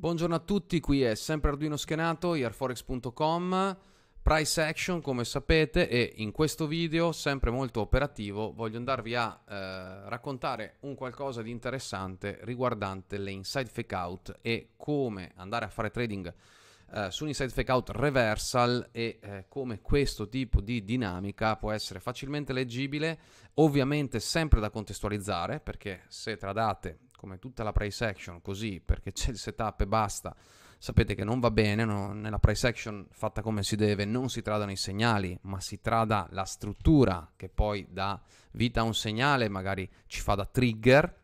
Buongiorno a tutti, qui è sempre Arduino Schenato, iarforex.com, price action come sapete e in questo video, sempre molto operativo, voglio andarvi a eh, raccontare un qualcosa di interessante riguardante le inside fake out e come andare a fare trading eh, su un inside fake out reversal e eh, come questo tipo di dinamica può essere facilmente leggibile, ovviamente sempre da contestualizzare perché se tradate come tutta la price action, così perché c'è il setup e basta, sapete che non va bene, no? nella price action fatta come si deve non si tradano i segnali, ma si trada la struttura che poi dà vita a un segnale, magari ci fa da trigger,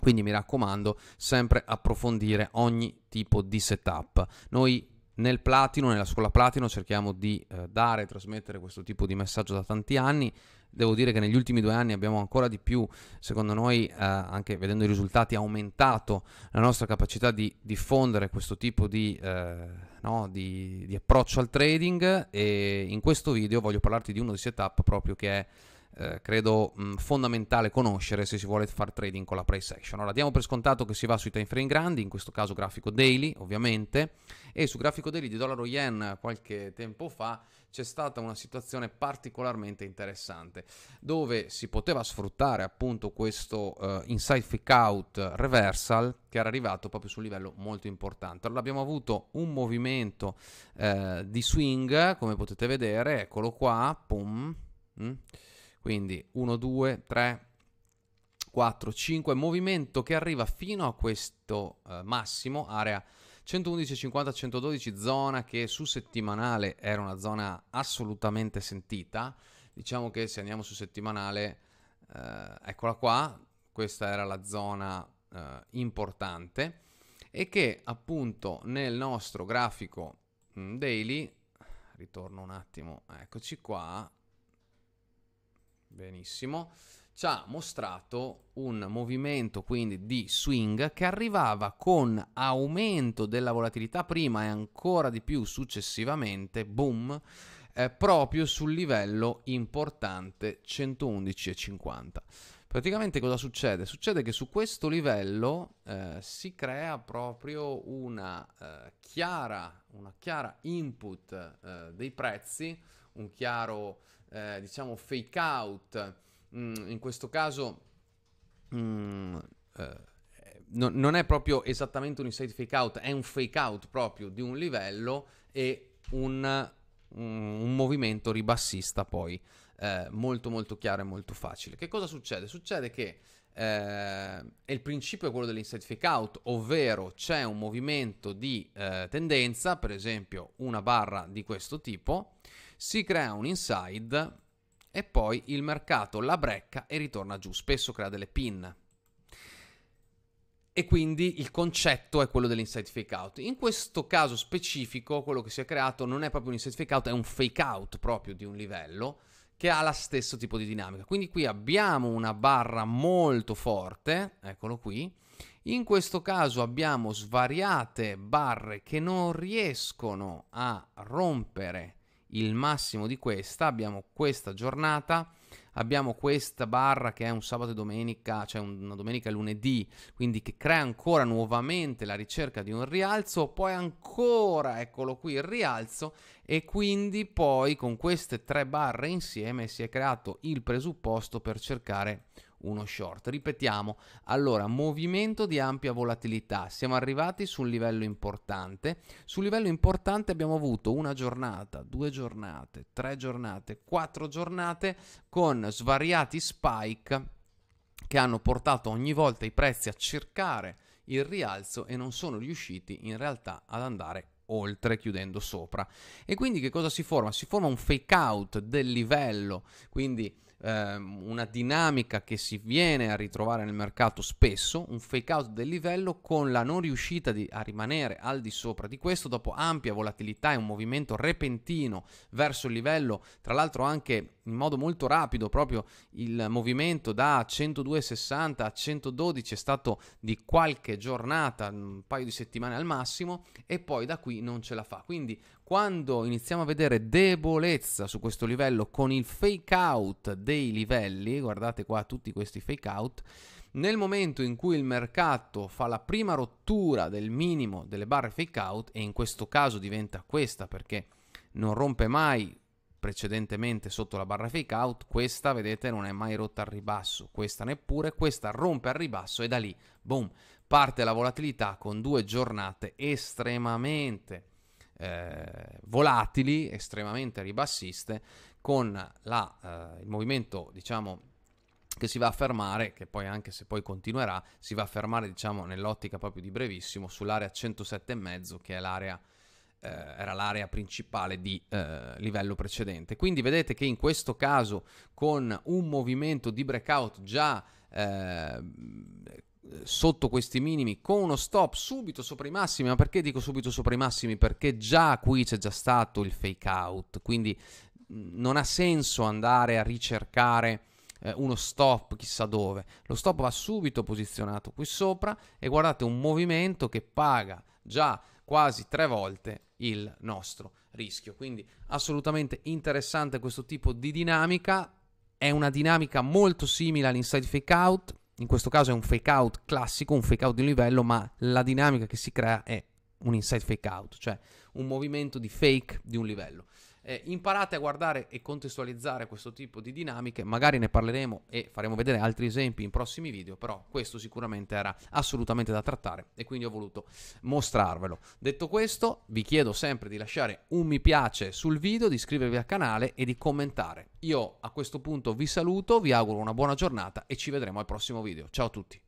quindi mi raccomando sempre approfondire ogni tipo di setup. Noi nel Platino, nella scuola Platino cerchiamo di eh, dare e trasmettere questo tipo di messaggio da tanti anni. Devo dire che negli ultimi due anni abbiamo ancora di più, secondo noi, eh, anche vedendo i risultati, aumentato la nostra capacità di diffondere questo tipo di, eh, no, di, di approccio al trading e in questo video voglio parlarti di uno dei setup proprio che è eh, credo mh, mm, fondamentale conoscere se si vuole fare trading con la price action. Allora diamo per scontato che si va sui time frame grandi, in questo caso grafico daily ovviamente, e su grafico daily di dollaro yen qualche tempo fa c'è stata una situazione particolarmente interessante dove si poteva sfruttare appunto questo uh, inside fake out reversal che era arrivato proprio su un livello molto importante. Allora abbiamo avuto un movimento uh, di swing, come potete vedere, eccolo qua, pum. Mm quindi 1, 2, 3, 4, 5, movimento che arriva fino a questo eh, massimo, area 111, 50, 112, zona che su settimanale era una zona assolutamente sentita. Diciamo che se andiamo su settimanale, eh, eccola qua, questa era la zona eh, importante e che appunto nel nostro grafico mm, daily, ritorno un attimo, eccoci qua, Benissimo. Ci ha mostrato un movimento quindi di swing che arrivava con aumento della volatilità prima e ancora di più successivamente, boom, eh, proprio sul livello importante 111,50. Praticamente cosa succede? Succede che su questo livello eh, si crea proprio una, eh, chiara, una chiara input eh, dei prezzi, un chiaro eh, diciamo fake out, mm, in questo caso mm, eh, no, non è proprio esattamente un inside fake out, è un fake out proprio di un livello e un, un, mm, un movimento ribassista poi eh, molto molto chiaro e molto facile. Che cosa succede? Succede che eh, il principio è quello dell'inside fake out, ovvero c'è un movimento di eh, tendenza, per esempio una barra di questo tipo, si crea un inside e poi il mercato la brecca e ritorna giù, spesso crea delle pin. E quindi il concetto è quello dell'inside fake out. In questo caso specifico, quello che si è creato non è proprio un inside fake out, è un fake out proprio di un livello che ha lo stesso tipo di dinamica. Quindi qui abbiamo una barra molto forte, eccolo qui. In questo caso abbiamo svariate barre che non riescono a rompere il massimo di questa, abbiamo questa giornata, abbiamo questa barra che è un sabato e domenica, cioè una domenica e lunedì, quindi che crea ancora nuovamente la ricerca di un rialzo, poi ancora, eccolo qui, il rialzo e quindi poi con queste tre barre insieme si è creato il presupposto per cercare uno short. Ripetiamo, allora, movimento di ampia volatilità, siamo arrivati su un livello importante, sul livello importante abbiamo avuto una giornata, due giornate, tre giornate, quattro giornate con svariati spike che hanno portato ogni volta i prezzi a cercare il rialzo e non sono riusciti in realtà ad andare oltre chiudendo sopra e quindi che cosa si forma? Si forma un fake out del livello, quindi ehm, una dinamica che si viene a ritrovare nel mercato spesso, un fake out del livello con la non riuscita di, a rimanere al di sopra di questo dopo ampia volatilità e un movimento repentino verso il livello, tra l'altro anche in modo molto rapido, proprio il movimento da 102,60 a 112 è stato di qualche giornata, un paio di settimane al massimo e poi da qui non ce la fa. Quindi quando iniziamo a vedere debolezza su questo livello con il fake out dei livelli, guardate qua tutti questi fake out, nel momento in cui il mercato fa la prima rottura del minimo delle barre fake out, e in questo caso diventa questa perché non rompe mai precedentemente sotto la barra fake out, questa vedete non è mai rotta al ribasso, questa neppure, questa rompe al ribasso e da lì, boom, parte la volatilità con due giornate estremamente eh, volatili, estremamente ribassiste, con la, eh, il movimento, diciamo, che si va a fermare, che poi anche se poi continuerà, si va a fermare, diciamo, nell'ottica proprio di brevissimo, sull'area 107,5, che è l'area eh, era l'area principale di eh, livello precedente. Quindi vedete che in questo caso con un movimento di breakout già eh, sotto questi minimi con uno stop subito sopra i massimi, ma perché dico subito sopra i massimi? Perché già qui c'è già stato il fake out, quindi non ha senso andare a ricercare eh, uno stop chissà dove. Lo stop va subito posizionato qui sopra e guardate un movimento che paga già quasi tre volte il nostro rischio. Quindi assolutamente interessante questo tipo di dinamica. È una dinamica molto simile all'inside fake out, in questo caso è un fake out classico, un fake out di livello, ma la dinamica che si crea è un inside fake out, cioè un movimento di fake di un livello. Eh, imparate a guardare e contestualizzare questo tipo di dinamiche, magari ne parleremo e faremo vedere altri esempi in prossimi video, però questo sicuramente era assolutamente da trattare e quindi ho voluto mostrarvelo. Detto questo, vi chiedo sempre di lasciare un mi piace sul video, di iscrivervi al canale e di commentare. Io a questo punto vi saluto, vi auguro una buona giornata e ci vedremo al prossimo video. Ciao a tutti!